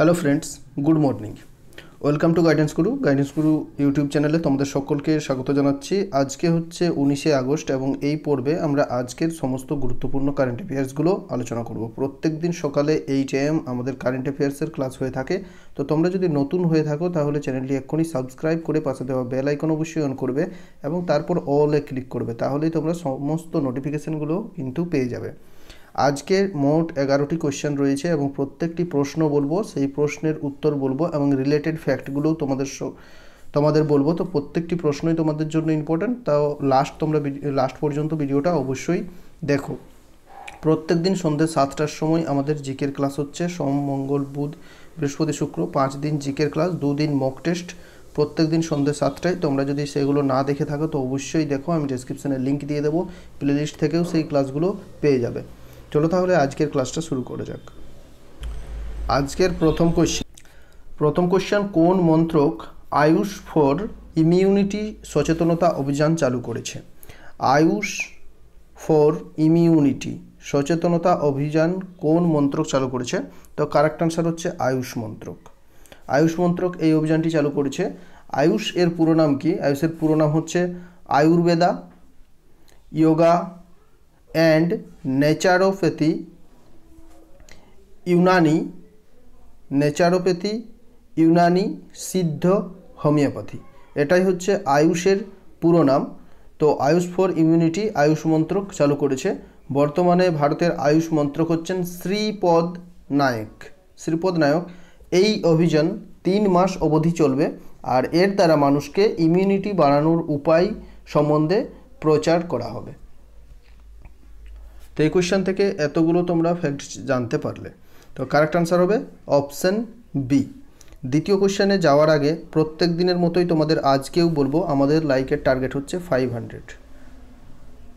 hello friends good morning welcome to guidance guru guidance guru YouTube চ্যানেলে তোমাদের সকলকে স্বাগত জানাচ্ছি আজকে হচ্ছে উনিশে আগস্ট এবং এই পর্বে আমরা আজকের সমস্ত গুরুত্বপূর্ণ কারেন্ট অ্যাফেয়ার্সগুলো আলোচনা করব প্রত্যেক দিন সকালে এইট এম আমাদের কারেন্ট অ্যাফেয়ার্সের ক্লাস হয়ে থাকে তো তোমরা যদি নতুন হয়ে থাকো তাহলে চ্যানেলটি এক্ষুনি সাবস্ক্রাইব করে পাশে দেওয়া বেল আইকন অবশ্যই অন করবে এবং তারপর অলে ক্লিক করবে তাহলেই তোমরা সমস্ত নোটিফিকেশানগুলো কিন্তু পেয়ে যাবে আজকে মোট এগারোটি কোয়েশ্চেন রয়েছে এবং প্রত্যেকটি প্রশ্ন বলবো সেই প্রশ্নের উত্তর বলবো এবং রিলেটেড ফ্যাক্টগুলোও তোমাদের তোমাদের বলবো তো প্রত্যেকটি প্রশ্নই তোমাদের জন্য ইম্পর্ট্যান্ট তাও লাস্ট তোমরা লাস্ট পর্যন্ত ভিডিওটা অবশ্যই দেখো প্রত্যেক দিন সন্ধ্যে সাতটার সময় আমাদের জিকের ক্লাস হচ্ছে সোম মঙ্গল বুধ বৃহস্পতি শুক্র পাঁচ দিন জিকের ক্লাস দুদিন মক টেস্ট প্রত্যেক দিন সন্ধ্যে সাতটায় তোমরা যদি সেগুলো না দেখে থাকো তো অবশ্যই দেখো আমি ডিসক্রিপশানে লিঙ্ক দিয়ে দেবো প্লেলিস্ট থেকেও সেই ক্লাসগুলো পেয়ে যাবে চলো তাহলে আজকের ক্লাসটা শুরু করে যাক আজকের প্রথম কোশ্চেন প্রথম কোশ্চেন কোন মন্ত্রক আয়ুষ ফর ইমিউনিটি সচেতনতা অভিযান চালু করেছে আয়ুষ ফর ইমিউনিটি সচেতনতা অভিযান কোন মন্ত্রক চালু করেছে তো কারেক্ট আনসার হচ্ছে আয়ুষ মন্ত্রক আয়ুষ মন্ত্রক এই অভিযানটি চালু করেছে আয়ুষ এর পুরো নাম কি আয়ুষের পুরো নাম হচ্ছে Ayurveda yoga and naturopathy Unani naturopathy Unani Siddha homeopathy এটাই হচ্ছে আয়ুষের পুরো নাম তো আয়ুষ ফর ইমিউনিটি আয়ুষ মন্ত্রক চালু করেছে বর্তমানে ভারতের আয়ুষ মন্ত্রক হচ্ছেন শ্রীপদ নায়ক শ্রীপদ নায়ক এই অভিযান তিন মাস অবধি চলবে আর এর দ্বারা মানুষকে ইমিউনিটি বাড়ানোর উপায় সম্বন্ধে প্রচার করা হবে তো এই কোয়েশ্চেন থেকে এতগুলো তোমরা ফ্যাক্ট জানতে পারলে তো কারেক্ট আনসার হবে অপশান বি দ্বিতীয় কোয়েশ্চানে যাওয়ার আগে প্রত্যেক দিনের মতোই তোমাদের আজকেও বলবো আমাদের লাইকের টার্গেট হচ্ছে ফাইভ হান্ড্রেড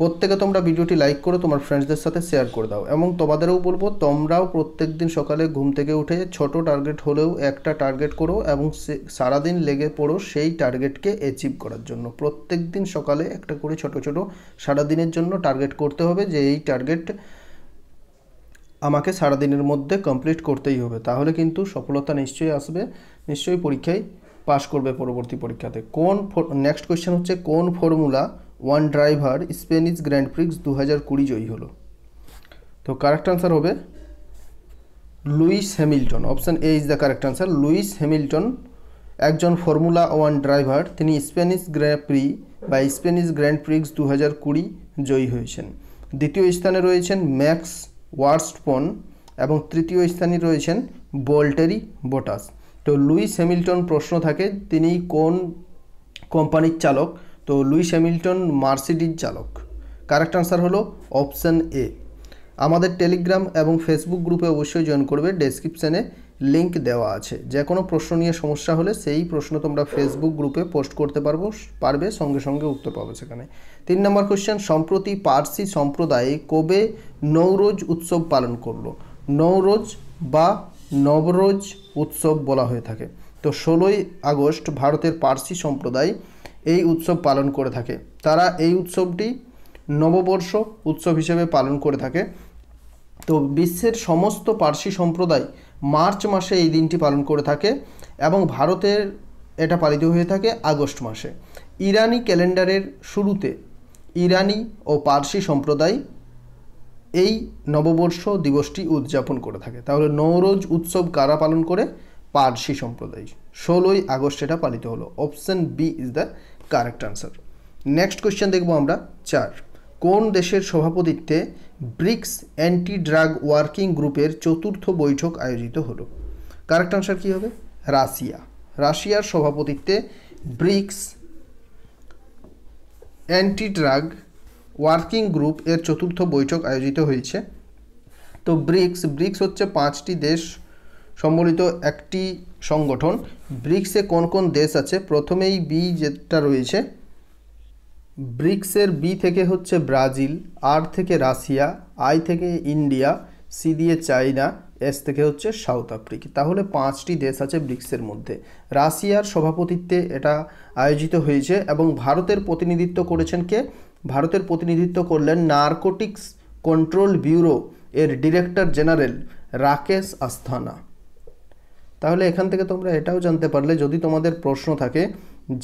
প্রত্যেকে তোমরা ভিডিওটি লাইক করো তোমার ফ্রেন্ডসদের সাথে শেয়ার করে দাও এবং তোমাদেরও বলবো তোমরাও প্রত্যেক দিন সকালে ঘুম থেকে উঠে ছোট টার্গেট হলেও একটা টার্গেট করো এবং সারাদিন লেগে পড়ো সেই টার্গেটকে অ্যাচিভ করার জন্য প্রত্যেক দিন সকালে একটা করে ছোট ছোট সারাদিনের জন্য টার্গেট করতে হবে যে এই টার্গেট আমাকে সারাদিনের মধ্যে কমপ্লিট করতেই হবে তাহলে কিন্তু সফলতা নিশ্চয়ই আসবে নিশ্চয়ই পরীক্ষায় পাশ করবে পরবর্তী পরীক্ষাতে কোন নেক্সট কোয়েশ্চেন হচ্ছে কোন formula one driver Spanish grand prix দু হাজার কুড়ি জয়ী হলো তো কারেক্ট আনসার হবে Lewis Hamilton option A is the correct answer Lewis Hamilton একজন ফর্মুলা ওয়ান ড্রাইভার তিনি স্প্যানিশ গ্র্যান্ড প্রি বা স্প্যানিশ গ্র্যান্ড প্রিক্স দু হাজার কুড়ি জয়ী হয়েছেন দ্বিতীয় স্থানে রয়েছেন ম্যাক্স ওয়ার্স্টপন এবং তৃতীয় স্থানে রয়েছেন বোল্টেরি বোটাস তো লুইস হ্যামিল্টন প্রশ্ন থাকে তিনি কোন কোম্পানির চালক তো লুইস হ্যামিল্টন মার্সিডিজ চালক কারেক্ট আনসার হলো অপশান এ আমাদের টেলিগ্রাম এবং ফেসবুক গ্রুপে অবশ্যই জয়েন করবে ডেসক্রিপশানে লিংক দেওয়া আছে যে কোনো প্রশ্ন নিয়ে সমস্যা হলে সেই প্রশ্ন তোমরা ফেসবুক গ্রুপে পোস্ট করতে পারবো পারবে সঙ্গে সঙ্গে উত্তর পাবে সেখানে তিন নম্বর কোয়েশ্চেন সম্প্রতি পার্সি সম্প্রদায়ে কবে নৌরোজ উৎসব পালন করলো নৌরোজ বা নবরোজ উৎসব বলা হয়ে থাকে তো ষোলোই আগস্ট ভারতের পার্সি সম্প্রদায় এই উৎসব পালন করে থাকে তারা এই উৎসবটি নববর্ষ উৎসব হিসেবে পালন করে থাকে তো বিশ্বের সমস্ত পার্সি সম্প্রদায় মার্চ মাসে এই দিনটি পালন করে থাকে এবং ভারতের এটা পালিত হয়ে থাকে আগস্ট মাসে ইরানি ক্যালেন্ডারের শুরুতে ইরানি ও পার্সি সম্প্রদায় এই নববর্ষ দিবসটি উদযাপন করে থাকে তাহলে নৌরোজ উৎসব কারা পালন করে পার্সি সম্প্রদায় ষোলোই আগস্ট এটা পালিত হলো option B is the correct answer next question দেখব আমরা চার কোন দেশের সভাপতিত্বে ব্রিক্স অ্যান্টি ড্রাগ ওয়ার্কিং গ্রুপের চতুর্থ বৈঠক আয়োজিত হলো কারেক্ট আনসার কী হবে রাশিয়া রাশিয়ার সভাপতিত্বে BRICS anti drug working group এর চতুর্থ বৈঠক আয়োজিত হয়েছে তো ব্রিক্স ব্রিক্স হচ্ছে পাঁচটি দেশ সম্বলিত একটি সংগঠন ব্রিক্সে কোন কোন দেশ আছে প্রথমেই বি যেটা রয়েছে ব্রিক্সের বি থেকে হচ্ছে ব্রাজিল আর থেকে রাশিয়া আই থেকে ইন্ডিয়া সি দিয়ে চাইনা এস থেকে হচ্ছে সাউথ আফ্রিকা তাহলে পাঁচটি দেশ আছে ব্রিক্সের মধ্যে রাশিয়ার সভাপতিত্বে এটা আয়োজিত হয়েছে এবং ভারতের প্রতিনিধিত্ব করেছেন কে ভারতের প্রতিনিধিত্ব করলেন নার্কোটিক্স কন্ট্রোল ব্যুরো এর ডিরেক্টর জেনারেল রাকেশ আস্থানা তাহলে এখান থেকে তোমরা এটাও জানতে পারলে যদি তোমাদের প্রশ্ন থাকে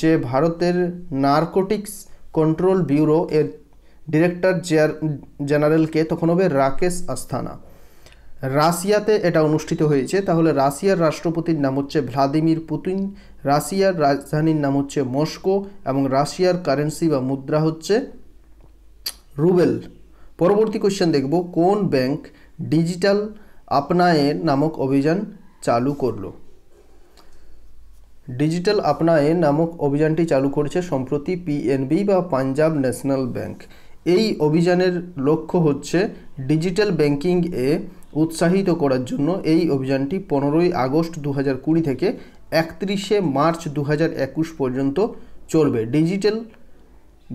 যে ভারতের নার্কোটিক্স কন্ট্রোল ব্যুরো এর ডিরেক্টর জেনারেলকে তখন হবে রাকেশ আস্থানা রাশিয়াতে এটা অনুষ্ঠিত হয়েছে তাহলে রাশিয়ার রাষ্ট্রপতির নাম হচ্ছে ভ্লাদিমির পুতিন রাশিয়ার রাজধানীর নাম হচ্ছে মস্কো এবং রাশিয়ার কারেন্সি বা মুদ্রা হচ্ছে রুবেল পরবর্তী কোশ্চেন দেখব কোন ব্যাংক ডিজিটাল আপনায়ের নামক অভিযান চালু করলো ডিজিটাল আপনায়ে নামক অভিযানটি চালু করেছে সম্প্রতি পিএনবি বা পাঞ্জাব ন্যাশনাল ব্যাংক এই অভিযানের লক্ষ্য হচ্ছে ডিজিটাল ব্যাংকিং এ উৎসাহিত করার জন্য এই অভিযানটি পনেরোই আগস্ট দু কুড়ি থেকে একত্রিশে মার্চ দু পর্যন্ত চলবে ডিজিটাল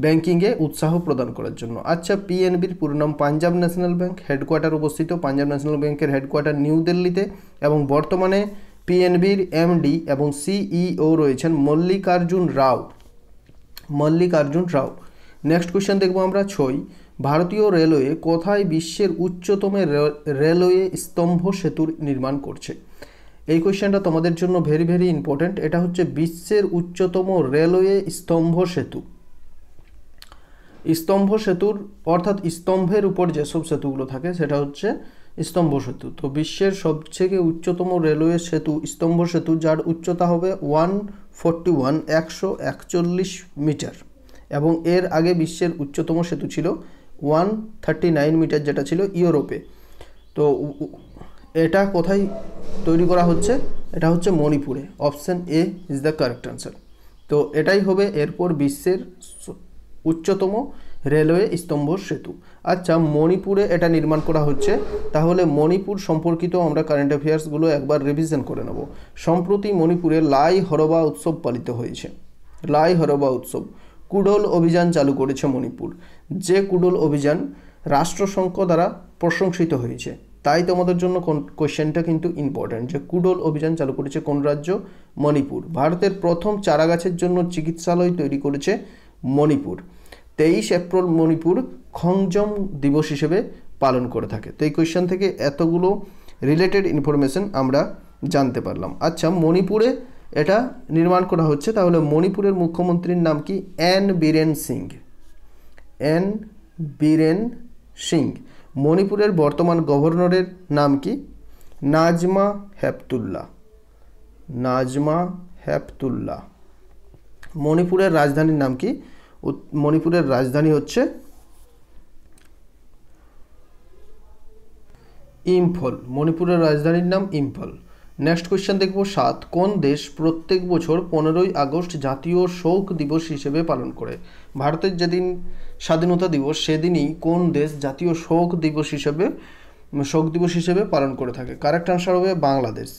ব্যাংকিংয়ে উৎসাহ প্রদান করার জন্য আচ্ছা পিএনবির পুরো নাম পাঞ্জাব ন্যাশনাল ব্যাংক হেডকোয়ার্টার অবস্থিত পাঞ্জাব ন্যাশনাল ব্যাংকের হেডকোয়ার্টার নিউ দিল্লিতে এবং বর্তমানে পিএনবির এমডি এবং সিইও e রয়েছেন মল্লিকার্জুন রাও মল্লিকার্জুন রাও নেক্সট কোয়েশ্চেন দেখবো আমরা ছই ভারতীয় রেলওয়ে কোথায় বিশ্বের উচ্চতম রেলওয়ে স্তম্ভ সেতুর নির্মাণ করছে এই কোয়েশ্চেনটা তোমাদের জন্য ভেরি ভেরি ইম্পর্ট্যান্ট এটা হচ্ছে বিশ্বের উচ্চতম রেলওয়ে স্তম্ভ সেতু স্তম্ভ সেতুর অর্থাৎ স্তম্ভের উপর যেসব সেতুগুলো থাকে সেটা হচ্ছে স্তম্ভ সেতু তো বিশ্বের সবথেকে উচ্চতম রেলওয়ে সেতু স্তম্ভ সেতু যার উচ্চতা হবে ওয়ান ফোরটি ওয়ান একশো একচল্লিশ মিটার এবং এর আগে বিশ্বের উচ্চতম সেতু ছিল ওয়ান থার্টি নাইন মিটার যেটা ছিল ইউরোপে তো এটা কোথায় তৈরি করা হচ্ছে এটা হচ্ছে মণিপুরে option A is the correct answer তো এটাই হবে এরপর বিশ্বের উচ্চতম রেলওয়ে স্তম্ভ সেতু আচ্ছা মণিপুরে এটা নির্মাণ করা হচ্ছে তাহলে মণিপুর সম্পর্কিত আমরা কারেন্ট অ্যাফেয়ার্সগুলো একবার রিভিশন করে নেব সম্প্রতি মণিপুরে লাই হরবা উৎসব পালিত হয়েছে লাই হরবা উৎসব কুডল অভিযান চালু করেছে মণিপুর যে কুডল অভিযান রাষ্ট্রসংঘ দ্বারা প্রশংসিত হয়েছে তাই তোমাদের জন্য কোয়েশ্চেনটা কিন্তু ইম্পর্ট্যান্ট যে কুডল অভিযান চালু করেছে কোন রাজ্য মণিপুর ভারতের প্রথম চারাগাছের জন্য চিকিৎসালয় তৈরি করেছে মণিপুর তেইশ এপ্রিল মণিপুর খংজম দিবস হিসেবে পালন করে থাকে তো এই কোয়েশ্চান থেকে এতগুলো রিলেটেড ইনফরমেশন আমরা জানতে পারলাম আচ্ছা মণিপুরে এটা নির্মাণ করা হচ্ছে তাহলে মণিপুরের মুখ্যমন্ত্রীর নাম কি এন বীরেন সিং এন বীরেন সিং মণিপুরের বর্তমান গভর্নরের নাম কি নাজমা হ্যাপতুল্লা নাজমা হ্যাপতুল্লা মণিপুরের রাজধানীর নাম কি মণিপুরের রাজধানী হচ্ছে ইম্ফল মণিপুরের রাজধানীর নাম ইম্ফল নেক্সট কোয়েশ্চেন দেখব সাত কোন দেশ প্রত্যেক বছর পনেরোই আগস্ট জাতীয় শোক দিবস হিসেবে পালন করে ভারতের যেদিন স্বাধীনতা দিবস সেদিনই কোন দেশ জাতীয় শোক দিবস হিসেবে শোক দিবস হিসেবে পালন করে থাকে কারেক্ট আনসার হবে বাংলাদেশ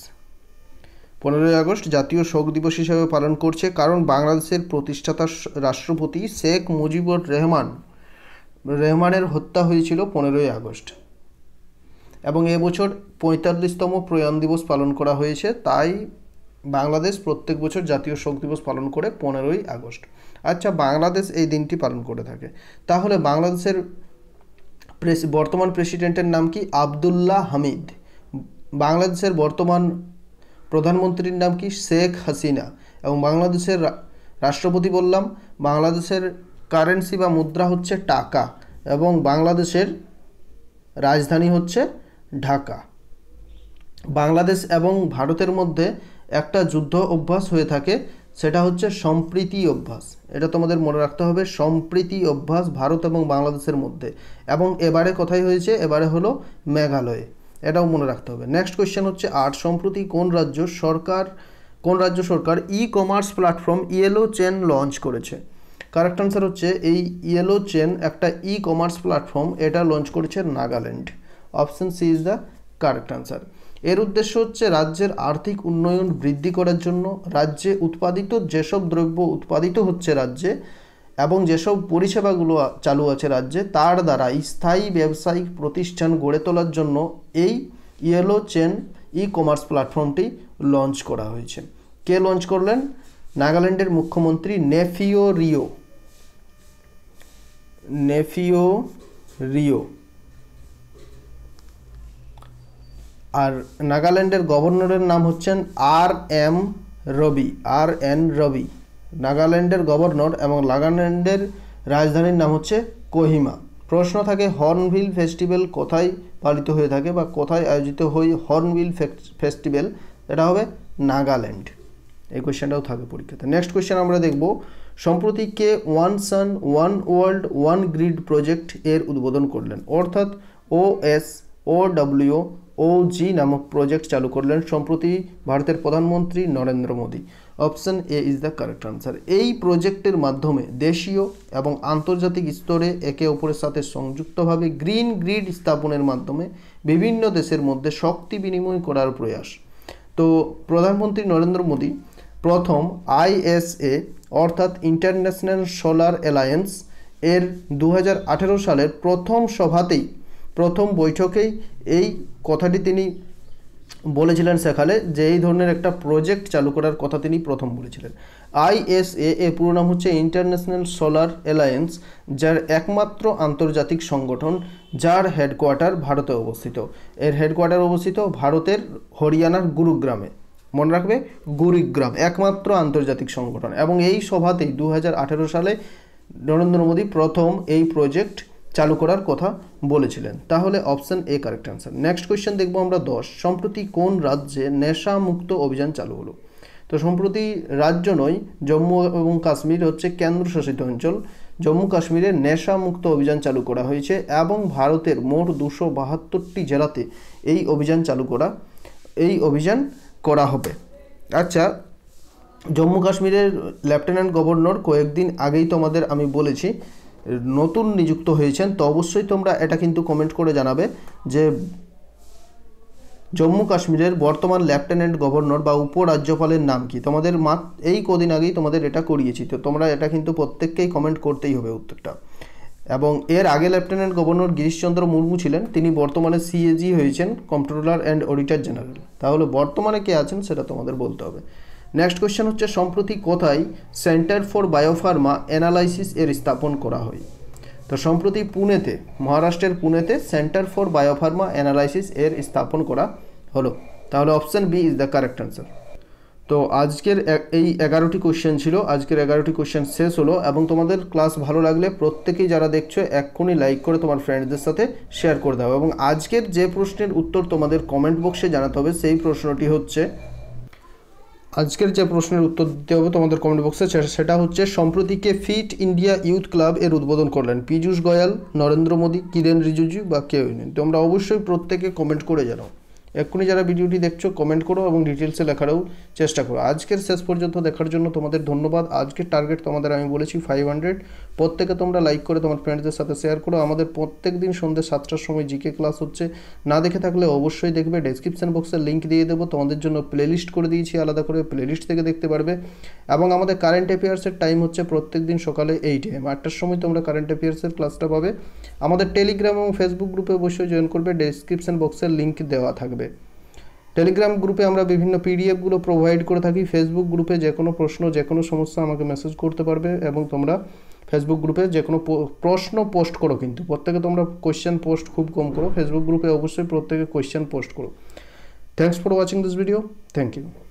পনেরোই আগস্ট জাতীয় শোক দিবস হিসেবে পালন করছে কারণ বাংলাদেশের প্রতিষ্ঠাতা রাষ্ট্রপতি শেখ মুজিবুর রহমান রহমানের হত্যা হয়েছিল পনেরোই আগস্ট এবং এবছর পঁয়তাল্লিশতম প্রয়াণ দিবস পালন করা হয়েছে তাই বাংলাদেশ প্রত্যেক বছর জাতীয় শোক দিবস পালন করে পনেরোই আগস্ট আচ্ছা বাংলাদেশ এই দিনটি পালন করে থাকে তাহলে বাংলাদেশের বর্তমান প্রেসিডেন্টের নাম কি আবদুল্লাহ হামিদ বাংলাদেশের বর্তমান প্রধানমন্ত্রীর নাম কি শেখ হাসিনা এবং বাংলাদেশের রাষ্ট্রপতি বললাম বাংলাদেশের কারেন্সি বা মুদ্রা হচ্ছে টাকা এবং বাংলাদেশের রাজধানী হচ্ছে ঢাকা বাংলাদেশ এবং ভারতের মধ্যে একটা যুদ্ধ অভ্যাস হয়ে থাকে সেটা হচ্ছে সম্প্রীতি অভ্যাস এটা তোমাদের মনে রাখতে হবে সম্প্রীতি অভ্যাস ভারত এবং বাংলাদেশের মধ্যে এবং এবারে কথাই হয়েছে এবারে হলো মেঘালয় এটাও মনে রাখতে হবে নেক্সট কোয়েশ্চেন হচ্ছে আর্ট সম্প্রতি কোন রাজ্য সরকার কোন রাজ্য সরকার e commerce platform yellow chain launch করেছে কারেক্ট আনসার হচ্ছে এই ইয়েলো চেন একটা ই কমার্স প্ল্যাটফর্ম এটা লঞ্চ করেছে Nagaland option C is the correct answer এর উদ্দেশ্য হচ্ছে রাজ্যের আর্থিক উন্নয়ন বৃদ্ধি করার জন্য রাজ্যে উৎপাদিত যেসব দ্রব্য উৎপাদিত হচ্ছে রাজ্যে এবং যেসব পরিষেবাগুলো চালু আছে রাজ্যে তার দ্বারা স্থায়ী ব্যবসায়িক প্রতিষ্ঠান গড়ে তোলার জন্য এই ইয়েলো চেন ই কমার্স প্ল্যাটফর্মটি লঞ্চ করা হয়েছে কে লঞ্চ করলেন নাগাল্যান্ডের মুখ্যমন্ত্রী নেফিও রিও নেফিও রিও আর নাগাল্যান্ডের গভর্নরের নাম হচ্ছেন আর এম রবি আর এন রবি নাগাল্যান্ডের গভর্নর এবং নাগাল্যান্ডের রাজধানীর নাম হচ্ছে কোহিমা প্রশ্ন থাকে হর্নভিল ফেস্টিভ্যাল কোথায় পালিত হয়ে থাকে বা কোথায় আয়োজিত হই হর্নভিল ফেস্টিভ্যাল এটা হবে নাগাল্যান্ড এই কোয়েশ্চেনটাও থাকে পরীক্ষাতে নেক্সট কোয়েশ্চেন আমরা দেখব সম্প্রতি কে one sun one world one grid project এর উদ্বোধন করলেন অর্থাৎ ও এস ও ডাব্লিউ ও জি নামক প্রজেক্ট চালু করলেন সম্প্রতি ভারতের প্রধানমন্ত্রী Narendra Modi option A is the correct answer এই প্রজেক্টের মাধ্যমে দেশীয় এবং আন্তর্জাতিক স্তরে একে অপরের সাথে সংযুক্তভাবে গ্রিন গ্রিড স্থাপনের মাধ্যমে বিভিন্ন দেশের মধ্যে শক্তি বিনিময় করার প্রয়াস তো প্রধানমন্ত্রী নরেন্দ্র মোদী প্রথম আইএসএ অর্থাৎ ইন্টারন্যাশনাল সোলার অ্যালায়েন্স এর দু সালের প্রথম সভাতেই প্রথম বৈঠকেই এই কথাটি তিনি বলেছিলেন সেখানে যে এই ধরনের একটা প্রজেক্ট চালু করার কথা তিনি প্রথম বলেছিলেন আইএসএ এ পুরো নাম হচ্ছে ইন্টারন্যাশনাল সোলার অ্যালায়েন্স যার একমাত্র আন্তর্জাতিক সংগঠন যার হেডকোয়ার্টার ভারতে অবস্থিত এর হেডকোয়ার্টার অবস্থিত ভারতের হরিয়ানার গুরুগ্রামে মনে রাখবে গুরুগ্রাম একমাত্র আন্তর্জাতিক সংগঠন এবং এই সভাতেই দু সালে নরেন্দ্র মোদী প্রথম এই প্রজেক্ট চালু করার কথা বলেছিলেন তাহলে option A correct answer next question দেখবো আমরা দশ সম্প্রতি কোন রাজ্যে নেশা মুক্ত অভিযান চালু হলো তো সম্প্রতি রাজ্য নয় জম্মু এবং কাশ্মীর হচ্ছে কেন্দ্রশাসিত অঞ্চল জম্মু কাশ্মীরে নেশা মুক্ত অভিযান চালু করা হয়েছে এবং ভারতের মোট দুশো বাহাত্তরটি জেলাতে এই অভিযান চালু করা এই অভিযান করা হবে আচ্ছা জম্মু কাশ্মীরের লেফটেন্যান্ট গভর্নর কয়েকদিন আগেই তোমাদের আমি বলেছি নতুন নিযুক্ত হয়েছেন তো অবশ্যই তোমরা এটা কিন্তু কমেন্ট করে জানাবে যে জম্মু কাশ্মীরের বর্তমান লেফটেন্যান্ট গভর্নর বা উপরাজ্যপালের নাম কি তোমাদের মাত এই কদিন আগেই তোমাদের এটা করিয়েছি তো তোমরা এটা কিন্তু প্রত্যেককেই কমেন্ট করতেই হবে উত্তরটা এবং এর আগে লেফটেন্যান্ট গভর্নর গিরিশচন্দ্র মুর্মু ছিলেন তিনি বর্তমানে সিএজি হয়েছেন কম্পট্রোলার অ্যান্ড অডিটার জেনারেল তাহলে বর্তমানে কে আছেন সেটা তোমাদের বলতে হবে নেক্সট কোয়েশ্চেন হচ্ছে সম্প্রতি কোথায় সেন্টার ফর বায়োফার্মা অ্যানালাইসিস এর স্থাপন করা হয় তো সম্প্রতি পুনেতে মহারাষ্ট্রের পুনেতে সেন্টার ফর বায়োফার্মা অ্যানালাইসিস এর স্থাপন করা হলো তাহলে option B is the correct answer তো আজকের এই এগারোটি কোয়েশ্চেন ছিল আজকের এগারোটি কোয়েশ্চেন শেষ হলো এবং তোমাদের ক্লাস ভালো লাগলে প্রত্যেকেই যারা দেখছো এক্ষুনি লাইক করে তোমার ফ্রেন্ডদের সাথে শেয়ার করে দাও এবং আজকের যে প্রশ্নের উত্তর তোমাদের কমেন্ট বক্সে জানাতে হবে সেই প্রশ্নটি হচ্ছে আজকের যে প্রশ্নের উত্তর দিতে হবে তোমাদের কমেন্ট বক্সে সেটা হচ্ছে সম্প্রতিকে ফিট ইন্ডিয়া ইউথ ক্লাব এর উদ্বোধন করলেন পীযুষ গোয়াল নরেন্দ্র মোদী কিরেন রিজিজু বা কেউ নেন তোমরা অবশ্যই প্রত্যেকে কমেন্ট করে জানাও এক্ষুনি যারা ভিডিওটি দেখছো কমেন্ট করো এবং ডিটেলসে লেখারও চেষ্টা করো আজকের শেষ পর্যন্ত দেখার জন্য তোমাদের ধন্যবাদ আজকের টার্গেট তোমাদের আমি বলেছি ফাইভ হান্ড্রেড প্রত্যেকে তোমরা লাইক করে তোমার ফ্রেন্ডসদের সাথে শেয়ার করো আমাদের প্রত্যেক দিন সন্ধ্যে সাতটার সময় জিকে ক্লাস হচ্ছে না দেখে থাকলে অবশ্যই দেখবে ডেসক্রিপশন বক্সের লিঙ্ক দিয়ে দেবো তোমাদের জন্য প্লেলিস্ট করে দিয়েছি আলাদা করে প্লেলিস্ট থেকে দেখতে পারবে এবং আমাদের কারেন্ট অ্যাফেয়ার্সের টাইম হচ্ছে প্রত্যেক দিন সকালে এইট এম আটটার সময় তোমরা কারেন্ট অ্যাফেয়ার্সের ক্লাসটা পাবে আমাদের টেলিগ্রাম এবং ফেসবুক গ্রুপে অবশ্যই জয়েন করবে ডেসক্রিপশন বক্সের লিঙ্ক দেওয়া থাকবে টেলিগ্রাম গ্রুপে আমরা বিভিন্ন পিডিএফগুলো প্রোভাইড করে থাকি ফেসবুক গ্রুপে যে কোনো প্রশ্ন যে কোনো সমস্যা আমাকে মেসেজ করতে পারবে এবং তোমরা ফেসবুক গ্রুপে যে কোনো প্রশ্ন পোস্ট করো কিন্তু প্রত্যেকে তোমরা কোয়েশ্চেন পোস্ট খুব কম করো ফেসবুক গ্রুপে অবশ্যই প্রত্যেকে কোয়েশ্চেন পোস্ট করো thanks for watching this video thank you